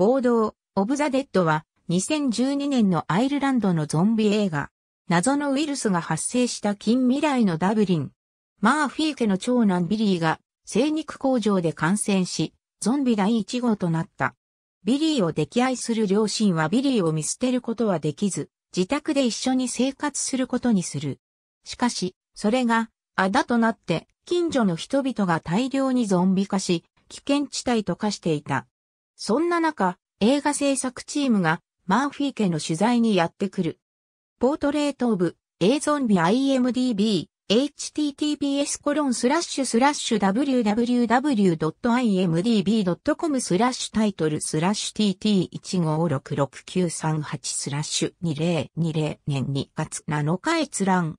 暴動、オブザ・デッドは2012年のアイルランドのゾンビ映画。謎のウイルスが発生した近未来のダブリン。マーフィー家の長男ビリーが精肉工場で感染し、ゾンビ第1号となった。ビリーを溺愛する両親はビリーを見捨てることはできず、自宅で一緒に生活することにする。しかし、それが、あだとなって、近所の人々が大量にゾンビ化し、危険地帯と化していた。そんな中、映画制作チームがマーフィー家の取材にやってくる。ポートレートオブ、映像ビ IMDB、https コロンスラッシュスラッシュ www.imdb.com スラッシュタイトルスラッシュ tt156693 スラッシュ2020年2月7日閲覧。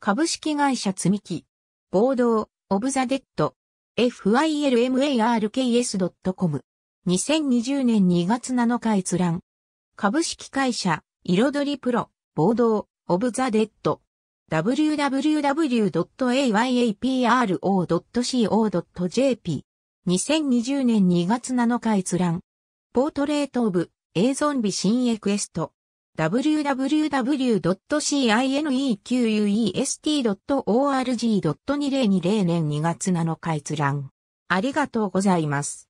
株式会社積み木。暴動、オブザデッド。filmarks.com 2020年2月7日閲覧。株式会社、彩りプロ、暴動、オブザ・デッド。www.ayapro.co.jp。2020年2月7日閲覧。ポートレート・オブ、A ゾンビ新エクエスト。www.cinequest.org.2020 年2月7日閲覧。ありがとうございます。